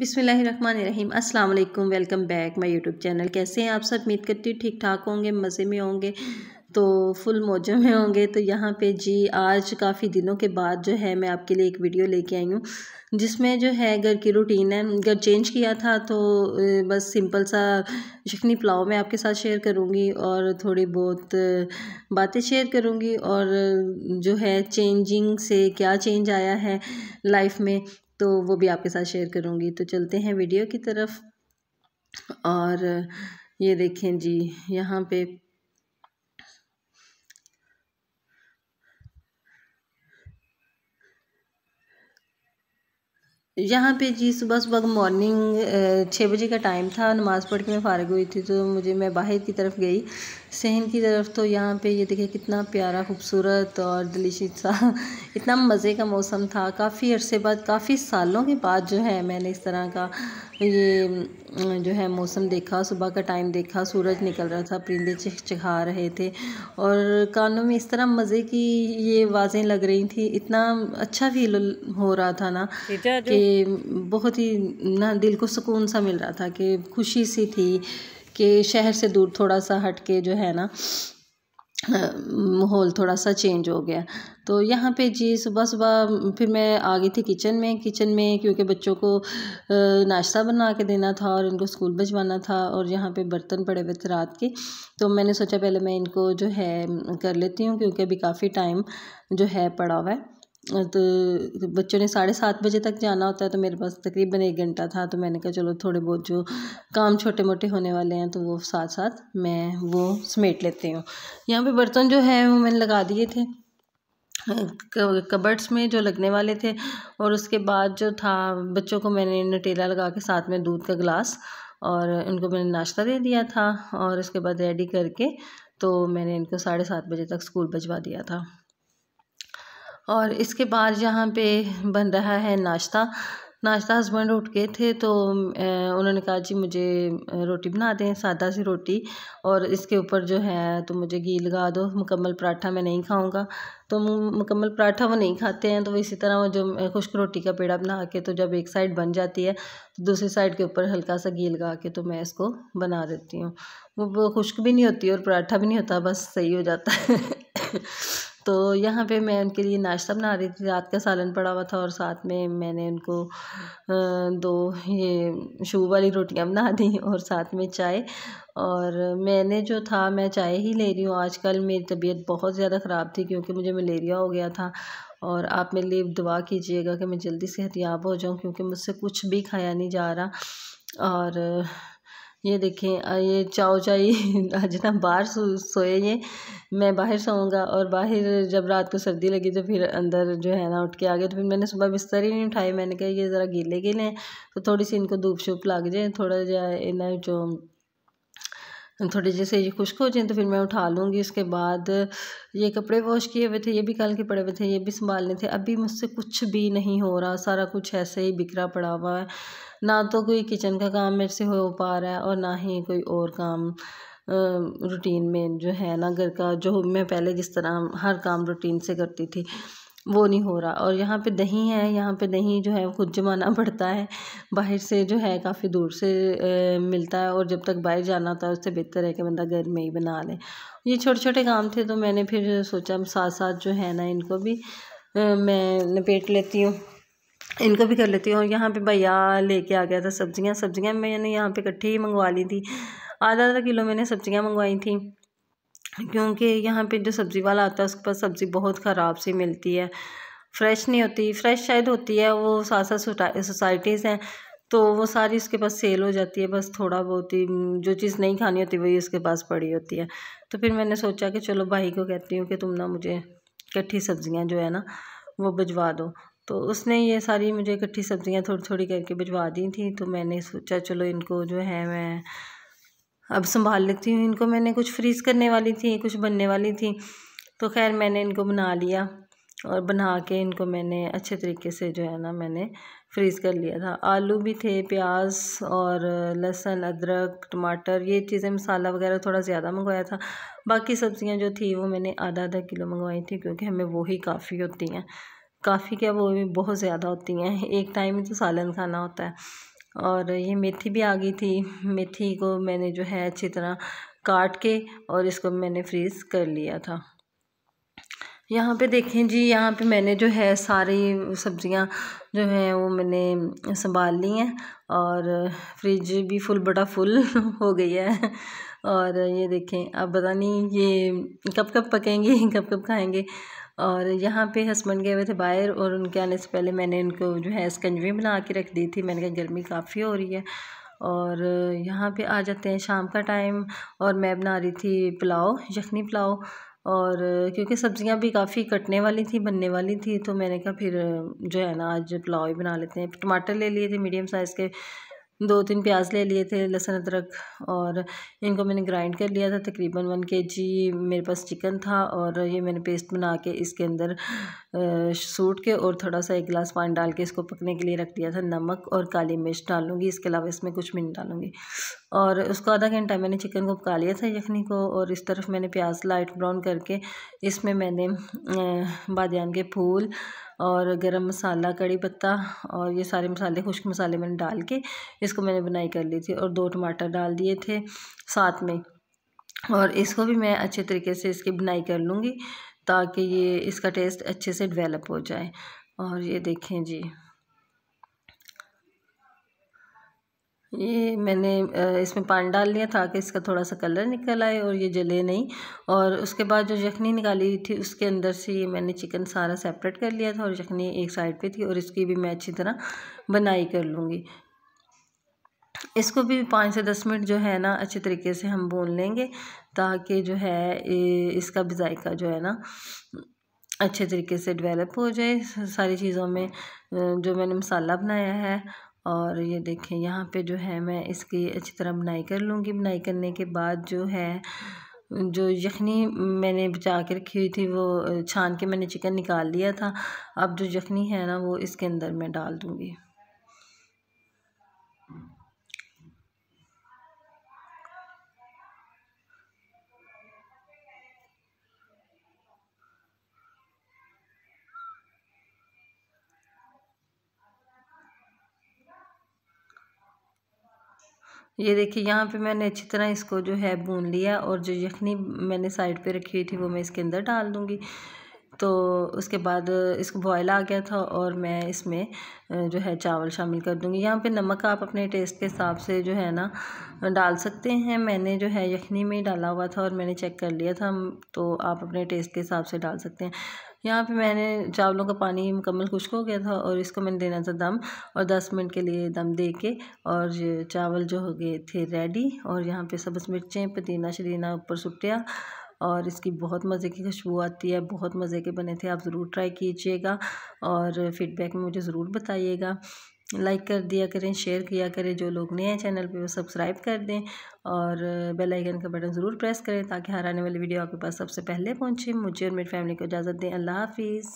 बिसमीम अस्सलाम वालेकुम welcome back my YouTube channel कैसे हैं आप सब उम्मीद करती हूँ ठीक ठाक होंगे मज़े में होंगे तो फुल मौज में होंगे तो यहाँ पे जी आज काफ़ी दिनों के बाद जो है मैं आपके लिए एक वीडियो लेके आई हूँ जिसमें जो है घर की रूटीन है घर चेंज किया था तो बस सिंपल सा यखनी पुलाव मैं आपके साथ शेयर करूँगी और थोड़ी बहुत बातें शेयर करूँगी और जो है चेंजिंग से क्या चेंज आया है लाइफ में तो वो भी आपके साथ शेयर करूँगी तो चलते हैं वीडियो की तरफ और ये देखें जी यहाँ पे यहाँ पे जी सुबह सुबह मॉर्निंग छः बजे का टाइम था नमाज़ पढ़ के मैं फ़ारग हुई थी तो मुझे मैं बाहर की तरफ गई सहन की तरफ तो यहाँ पे ये देखिए कितना प्यारा खूबसूरत और दिलीशी सा इतना मज़े का मौसम था काफ़ी अरसे बाद काफ़ी सालों के बाद जो है मैंने इस तरह का ये जो है मौसम देखा सुबह का टाइम देखा सूरज निकल रहा था परिंदे चिखा रहे थे और कानों में इस तरह मज़े की ये आवाज़ें लग रही थी इतना अच्छा फील हो रहा था ना कि बहुत ही ना दिल को सुकून सा मिल रहा था कि खुशी सी थी के शहर से दूर थोड़ा सा हट के जो है ना माहौल थोड़ा सा चेंज हो गया तो यहाँ पे जी सुबह सुबह फिर मैं आ गई थी किचन में किचन में क्योंकि बच्चों को नाश्ता बना के देना था और इनको स्कूल भिजवाना था और यहाँ पे बर्तन पड़े हुए थे रात के तो मैंने सोचा पहले मैं इनको जो है कर लेती हूँ क्योंकि अभी काफ़ी टाइम जो है पड़ा हुआ है तो बच्चों ने साढ़े सात बजे तक जाना होता है तो मेरे पास तकरीबन एक घंटा था तो मैंने कहा चलो थोड़े बहुत जो काम छोटे मोटे होने वाले हैं तो वो साथ साथ मैं वो समेट लेती हूँ यहाँ पे बर्तन जो है वो मैंने लगा दिए थे कबर्ड्स में जो लगने वाले थे और उसके बाद जो था बच्चों को मैंने नटेला लगा के साथ में दूध का गिलास और उनको मैंने नाश्ता दे दिया था और उसके बाद रेडी करके तो मैंने इनको साढ़े सात बजे तक स्कूल भिजवा दिया था और इसके बाद यहाँ पे बन रहा है नाश्ता नाश्ता हस्बैंड उठ गए थे तो उन्होंने कहा जी मुझे रोटी बना दें सादा सी रोटी और इसके ऊपर जो है तो मुझे घी लगा दो मुकम्मल पराठा मैं नहीं खाऊंगा तो मुकम्मल पराठा वो नहीं खाते हैं तो वो इसी तरह वो जो खुश्क रोटी का पेड़ा बना के तो जब एक साइड बन जाती है तो दूसरी साइड के ऊपर हल्का सा घी लगा के तो मैं इसको बना देती हूँ वो खुश्क भी नहीं होती और पराठा भी नहीं होता बस सही हो जाता है तो यहाँ पे मैं उनके लिए नाश्ता बना रही थी रात का सालन पड़ा हुआ था और साथ में मैंने उनको दो ये शू वाली रोटियाँ बना दी और साथ में चाय और मैंने जो था मैं चाय ही ले रही हूँ आजकल मेरी तबीयत बहुत ज़्यादा ख़राब थी क्योंकि मुझे मलेरिया हो गया था और आप मेरे लिए दुआ कीजिएगा कि मैं जल्दी सेहतियाब हो जाऊँ क्योंकि मुझसे कुछ भी खाया नहीं जा रहा और ये देखें ये आज ना बाहर सो, सोए ये मैं बाहर सोऊंगा और बाहर जब रात को सर्दी लगी तो फिर अंदर जो है ना उठ के आ गए तो फिर मैंने सुबह बिस्तर ही नहीं उठाए मैंने कहा ये ज़रा गीले गीले हैं तो थोड़ी सी इनको धूप शूप लग जाए थोड़ा जा इन्हें जो थोड़े जैसे ये खुश्क हो जाए तो फिर मैं उठा लूँगी उसके बाद ये कपड़े वॉश किए हुए थे ये भी कल के पड़े हुए थे ये भी संभालने थे अभी मुझसे कुछ भी नहीं हो रहा सारा कुछ ऐसे ही बिखरा पड़ा हुआ है ना तो कोई किचन का काम मेरे से हो पा रहा है और ना ही कोई और काम रूटीन में जो है ना घर का जो मैं पहले जिस तरह हर काम रूटीन से करती थी वो नहीं हो रहा और यहाँ पे दही है यहाँ पे दही जो है खुद जमाना पड़ता है बाहर से जो है काफ़ी दूर से ए, मिलता है और जब तक बाहर जाना होता है उससे बेहतर है कि बंदा घर में ही बना ले ये छोटे छोटे काम थे तो मैंने फिर सोचा साथ साथ जो है ना इनको भी ए, मैं लपेट लेती हूँ इनको भी कर लेती हूँ और यहाँ पे भैया लेके आ गया था सब्जियाँ सब्जियाँ मैंने यहाँ पे इकट्ठी ही मंगवा ली थी आधा आधा किलो मैंने सब्जियाँ मंगवाई थी क्योंकि यहाँ पे जो सब्ज़ी वाला आता है उसके पास सब्ज़ी बहुत ख़राब सी मिलती है फ्रेश नहीं होती फ्रेश शायद होती है वो साथ साथ सोसाइटीज़ हैं तो वो सारी उसके पास सेल हो जाती है बस थोड़ा बहुत ही जो चीज़ नहीं खानी होती वही उसके पास पड़ी होती है तो फिर मैंने सोचा कि चलो भाई को कहती हूँ कि तुम ना मुझे इकट्ठी सब्ज़ियाँ जो है ना वो भिजवा दो तो उसने ये सारी मुझे इकट्ठी सब्ज़ियाँ थोड़ी थोड़ी करके भिजवा दी थी तो मैंने सोचा चलो इनको जो है मैं अब संभाल लेती हूँ इनको मैंने कुछ फ्रीज़ करने वाली थी कुछ बनने वाली थी तो खैर मैंने इनको बना लिया और बना के इनको मैंने अच्छे तरीके से जो है ना मैंने फ्रीज़ कर लिया था आलू भी थे प्याज और लहसुन अदरक टमाटर ये चीज़ें मसाला वगैरह थोड़ा ज़्यादा मंगवाया था बाकी सब्ज़ियाँ जो थी वो मैंने आधा आधा किलो मंगवाई थी क्योंकि हमें वो ही काफ़ी होती हैं काफ़ी क्या वो भी बहुत ज़्यादा होती हैं एक टाइम ही तो सालन खाना होता है और ये मेथी भी आ गई थी मेथी को मैंने जो है अच्छी तरह काट के और इसको मैंने फ्रीज़ कर लिया था यहाँ पे देखें जी यहाँ पे मैंने जो है सारी सब्जियाँ जो हैं वो मैंने संभाल ली हैं और फ्रिज भी फुल बड़ा फुल हो गई है और ये देखें अब पता नहीं ये कब कब पकेंगे कब कब खाएंगे और यहाँ पे हस्बैंड गए हुए थे बाहर और उनके आने से पहले मैंने उनको जो है स्कंजवी बना के रख दी थी मैंने कहा गर्मी काफ़ी हो रही है और यहाँ पे आ जाते हैं शाम का टाइम और मैं बना रही थी पुलाव यखनी पुलाव और क्योंकि सब्ज़ियाँ भी काफ़ी कटने वाली थी बनने वाली थी तो मैंने कहा फिर जो है ना आज पुलाव ही बना लेते हैं टमाटर ले लिए थे मीडियम साइज़ के दो तीन प्याज ले लिए थे लहसुन अदरक और इनको मैंने ग्राइंड कर लिया था तकरीबन वन के जी मेरे पास चिकन था और ये मैंने पेस्ट बना के इसके अंदर सूट के और थोड़ा सा एक गिलास पानी डाल के इसको पकने के लिए रख दिया था नमक और काली मिर्च डालूंगी इसके अलावा इसमें कुछ मिनट डालूंगी और उसको आधा घंटा मैंने चिकन को पका लिया था यखनी को और इस तरफ मैंने प्याज लाइट ब्राउन करके इसमें मैंने बादन के फूल और गरम मसाला कड़ी पत्ता और ये सारे मसाले खुश्क मसाले मैंने डाल के इसको मैंने बनाई कर ली थी और दो टमाटर डाल दिए थे साथ में और इसको भी मैं अच्छे तरीके से इसकी बुनाई कर लूँगी ताकि ये इसका टेस्ट अच्छे से डेवलप हो जाए और ये देखें जी ये मैंने इसमें पानी डाल लिया था कि इसका थोड़ा सा कलर निकल आए और ये जले नहीं और उसके बाद जो यखनी निकाली थी उसके अंदर से ये मैंने चिकन सारा सेपरेट कर लिया था और यखनी एक साइड पे थी और इसकी भी मैं अच्छी तरह बनाई कर लूँगी इसको भी पाँच से दस मिनट जो है ना अच्छे तरीके से हम भून लेंगे ताकि जो है इसका भी जायका जो है ना अच्छे तरीके से डेवलप हो जाए सारी चीज़ों में जो मैंने मसाला बनाया है और ये देखें यहाँ पे जो है मैं इसकी अच्छी तरह बनाई कर लूँगी बनाई करने के बाद जो है जो यखनी मैंने बचा के रखी हुई थी वो छान के मैंने चिकन निकाल लिया था अब जो यखनी है ना वो इसके अंदर मैं डाल दूँगी ये देखिए यहाँ पे मैंने अच्छी तरह इसको जो है भून लिया और जो यखनी मैंने साइड पे रखी हुई थी वो मैं इसके अंदर डाल दूँगी तो उसके बाद इसको बॉयल आ गया था और मैं इसमें जो है चावल शामिल कर दूँगी यहाँ पे नमक आप अपने टेस्ट के हिसाब से जो है ना डाल सकते हैं मैंने जो है यखनी में डाला हुआ था और मैंने चेक कर लिया था तो आप अपने टेस्ट के हिसाब से डाल सकते हैं यहाँ पे मैंने चावलों का पानी मुकम्मल खुश्क हो गया था और इसको मैंने देना था दम और दस मिनट के लिए दम दे के और चावल जो हो गए थे रेडी और यहाँ पे सब्ज़ मिर्चें पुदीना शरीना ऊपर सुटिया और इसकी बहुत मज़े की खुशबू आती है बहुत मज़े के बने थे आप ज़रूर ट्राई कीजिएगा और फीडबैक में मुझे ज़रूर बताइएगा लाइक कर दिया करें शेयर किया करें जो लोग नए हैं चैनल पे वो सब्सक्राइब कर दें और बेल आइकन का बटन ज़रूर प्रेस करें ताकि हर आने वाली वीडियो आपके पास सबसे पहले पहुंचे मुझे और मेरी फैमिली को इजाज़त दें अल्लाह हाफिज़